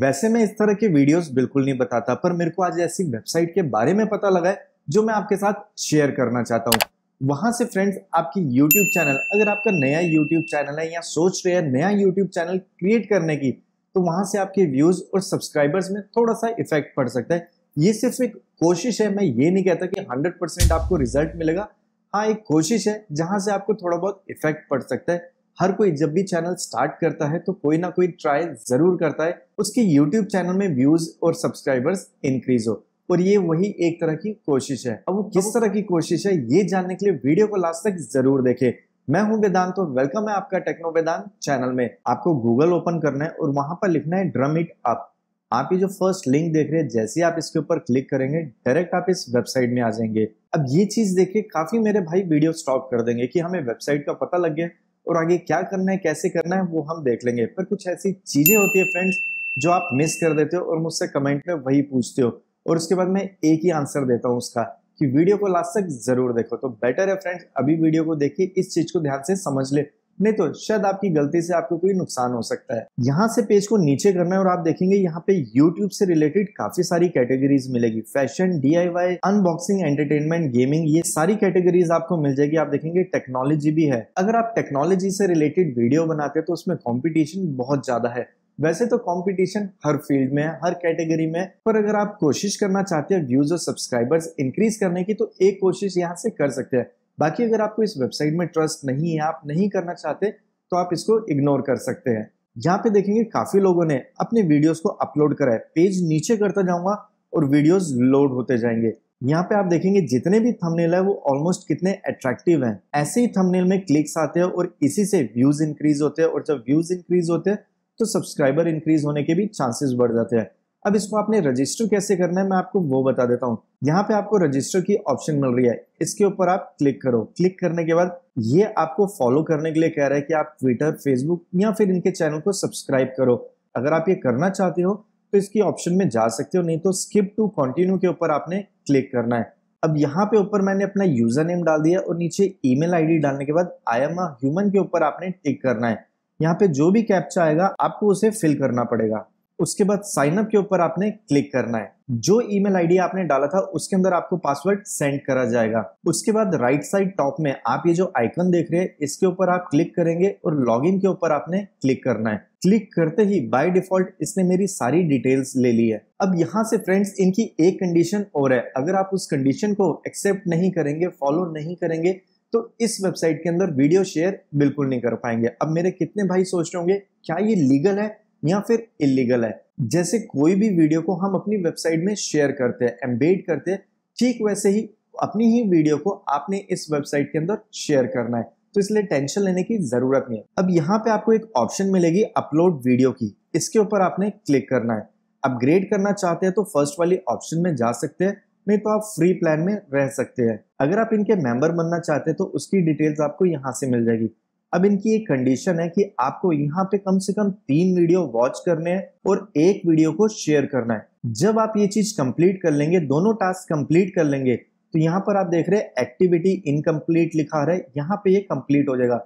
वैसे मैं इस तरह के वीडियोस बिल्कुल नहीं बताता पर मेरे को आज ऐसी वेबसाइट के बारे में पता लगा है जो मैं आपके साथ शेयर करना चाहता हूँ वहां से फ्रेंड्स आपकी यूट्यूब चैनल अगर आपका नया यूट्यूब चैनल है या सोच रहे हैं नया यूट्यूब चैनल क्रिएट करने की तो वहां से आपके व्यूज और सब्सक्राइबर्स में थोड़ा सा इफेक्ट पड़ सकता है ये सिर्फ एक कोशिश है मैं ये नहीं कहता कि हंड्रेड परसेंट आपको रिजल्ट मिलेगा हाँ एक कोशिश है जहां से आपको थोड़ा बहुत इफेक्ट पड़ सकता है हर कोई जब भी चैनल स्टार्ट करता है तो कोई ना कोई ट्राई जरूर करता है उसके यूट्यूब चैनल में व्यूज और सब्सक्राइबर्स इंक्रीज हो और ये वही एक तरह की कोशिश है अब वो किस तरह की कोशिश है ये जानने के लिए वीडियो को लास्ट तक जरूर देखे मैं हूं वेदांत तो वेलकम है आपका टेक्नो वेदांत चैनल में आपको गूगल ओपन करना है और वहां पर लिखना है ड्रम इट अप आप ये जो फर्स्ट लिंक देख रहे हैं जैसे ही आप इसके ऊपर क्लिक करेंगे डायरेक्ट आप इस वेबसाइट में आ जाएंगे अब ये चीज देखिए काफी मेरे भाई वीडियो स्टॉप कर देंगे कि हमें वेबसाइट का पता लग गया और आगे क्या करना है कैसे करना है वो हम देख लेंगे पर कुछ ऐसी चीज़ें होती है फ्रेंड्स जो आप मिस कर देते हो और मुझसे कमेंट में वही पूछते हो और उसके बाद मैं एक ही आंसर देता हूँ उसका कि वीडियो को लास्ट तक जरूर देखो तो बेटर है फ्रेंड्स अभी वीडियो को देखिए इस चीज़ को ध्यान से समझ ले नहीं तो शायद आपकी गलती से आपको कोई नुकसान हो सकता है यहाँ से पेज को नीचे करना है और आप देखेंगे यहाँ पे YouTube से रिलेटेड काफी सारी कैटेगरीज मिलेगी फैशन डी अनबॉक्सिंग एंटरटेनमेंट गेमिंग ये सारी कैटेगरीज आपको मिल जाएगी आप देखेंगे टेक्नोलॉजी भी है अगर आप टेक्नोलॉजी से रिलेटेड वीडियो बनाते हैं तो उसमें कॉम्पिटिशन बहुत ज्यादा है वैसे तो कंपटीशन हर फील्ड में है हर कैटेगरी में पर अगर आप कोशिश करना चाहते हैं व्यूज और सब्सक्राइबर्स इंक्रीज करने की तो एक कोशिश यहाँ से कर सकते हैं बाकी अगर आपको इस वेबसाइट में ट्रस्ट नहीं है आप नहीं करना चाहते तो आप इसको इग्नोर कर सकते हैं यहाँ पे देखेंगे काफी लोगों ने अपने वीडियोस को अपलोड करा है पेज नीचे करता जाऊंगा और वीडियोस लोड होते जाएंगे यहाँ पे आप देखेंगे जितने भी थंबनेल है वो ऑलमोस्ट कितने अट्रैक्टिव हैं ऐसे ही थंबनेल में क्लिक्स आते हैं और इसी से व्यूज इंक्रीज होते हैं और जब व्यूज इंक्रीज होते हैं तो सब्सक्राइबर इंक्रीज होने के भी चांसेस बढ़ जाते हैं अब इसको आपने रजिस्टर कैसे करना है मैं आपको वो बता देता हूँ यहाँ पे आपको रजिस्टर की ऑप्शन मिल रही है इसके ऊपर आप क्लिक करो क्लिक करने के बाद ये आपको फॉलो करने के लिए कह रहा है कि आप ट्विटर फेसबुक या फिर इनके चैनल को सब्सक्राइब करो अगर आप ये करना चाहते हो तो इसकी ऑप्शन में जा सकते हो नहीं तो स्किप टू कंटिन्यू के ऊपर आपने क्लिक करना है अब यहाँ पे ऊपर मैंने अपना यूजर नेम डाल दिया और नीचे ईमेल आईडी डालने के बाद आई एम ह्यूमन के ऊपर आपने टिक करना है यहाँ पे जो भी कैप्चा आएगा आपको उसे फिल करना पड़ेगा उसके बाद साइन अप के ऊपर आपने क्लिक करना है जो ईमेल आईडी आपने डाला था उसके अंदर आपको पासवर्ड सेंड करा जाएगा उसके बाद राइट साइड टॉप में आप ये जो आइकन देख रहे हैं इसके ऊपर आप क्लिक करेंगे और लॉगिन के ऊपर आपने क्लिक करना है क्लिक करते ही बाय डिफॉल्ट इसने मेरी सारी डिटेल्स ले ली है अब यहाँ से फ्रेंड्स इनकी एक कंडीशन और है अगर आप उस कंडीशन को एक्सेप्ट नहीं करेंगे फॉलो नहीं करेंगे तो इस वेबसाइट के अंदर वीडियो शेयर बिल्कुल नहीं कर पाएंगे अब मेरे कितने भाई सोच रहे होंगे क्या ये लीगल है या फिर इलीगल है जैसे कोई भी वीडियो को हम अपनी वेबसाइट में शेयर करते हैं एम्बेड करते हैं ठीक वैसे ही अपनी ही वीडियो को आपने इस वेबसाइट के अंदर शेयर करना है तो इसलिए टेंशन लेने की जरूरत नहीं है अब यहाँ पे आपको एक ऑप्शन मिलेगी अपलोड वीडियो की इसके ऊपर आपने क्लिक करना है अपग्रेड करना चाहते हैं तो फर्स्ट वाली ऑप्शन में जा सकते हैं नहीं तो आप फ्री प्लान में रह सकते हैं अगर आप इनके मेंबर बनना चाहते हैं तो उसकी डिटेल्स आपको यहाँ से मिल जाएगी अब इनकी एक कंडीशन है कि आपको यहाँ पे कम से कम तीन वीडियो वॉच करने हैं और एक वीडियो को शेयर करना है जब आप ये चीज कंप्लीट कर लेंगे दोनों टास्क कंप्लीट कर लेंगे तो यहाँ पर आप देख रहे हैं एक्टिविटी इनकम्प्लीट लिखा रहा है यहाँ पे ये कंप्लीट हो जाएगा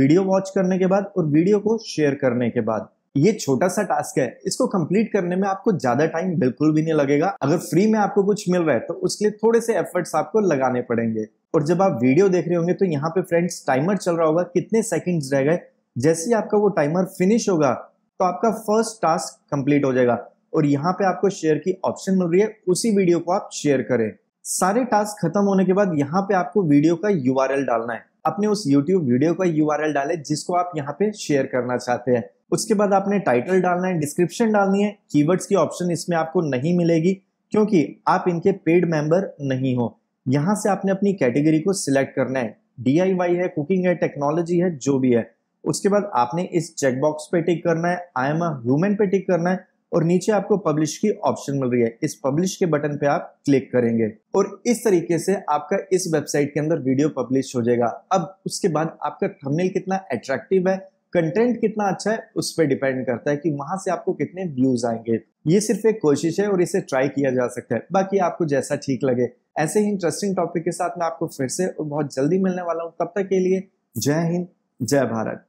वीडियो वॉच करने के बाद और वीडियो को शेयर करने के बाद ये छोटा सा टास्क है इसको कंप्लीट करने में आपको ज्यादा टाइम बिल्कुल भी नहीं लगेगा अगर फ्री में आपको कुछ मिल रहा है तो उसके लिए थोड़े से एफर्ट्स आपको लगाने पड़ेंगे और जब आप वीडियो देख रहे होंगे तो यहाँ पे फ्रेंड्स टाइमर चल रहा होगा कितने सेकंड्स रह गए जैसे ही आपका वो टाइमर फिनिश होगा तो आपका फर्स्ट टास्क कंप्लीट हो जाएगा और यहाँ पे आपको शेयर की ऑप्शन मिल रही है उसी वीडियो को आप शेयर करें सारे टास्क खत्म होने के बाद यहाँ पे आपको वीडियो का यू डालना है अपने उस यूट्यूब वीडियो का यू डाले जिसको आप यहाँ पे शेयर करना चाहते हैं उसके बाद आपने टाइटल डालना है डिस्क्रिप्शन डालनी है कीवर्ड्स की ऑप्शन इसमें आपको नहीं मिलेगी क्योंकि आप इनके पेड मेंबर नहीं हो यहाँ से आपने अपनी कैटेगरी को सिलेक्ट करना है डी है कुकिंग है टेक्नोलॉजी है जो भी है उसके बाद आपने इस चेकबॉक्स पे टिक करना है आई एम ह्यूमन पे टिक करना है और नीचे आपको पब्लिश की ऑप्शन मिल रही है इस पब्लिश के बटन पे आप क्लिक करेंगे और इस तरीके से आपका इस वेबसाइट के अंदर वीडियो पब्लिश हो जाएगा अब उसके बाद आपका थंबनेल कितना अट्रैक्टिव है कंटेंट कितना अच्छा है उस पर डिपेंड करता है कि वहां से आपको कितने व्यूज आएंगे ये सिर्फ एक कोशिश है और इसे ट्राई किया जा सकता है बाकी आपको जैसा ठीक लगे ऐसे ही इंटरेस्टिंग टॉपिक के साथ मैं आपको फिर से और बहुत जल्दी मिलने वाला हूँ तब तक के लिए जय हिंद जय भारत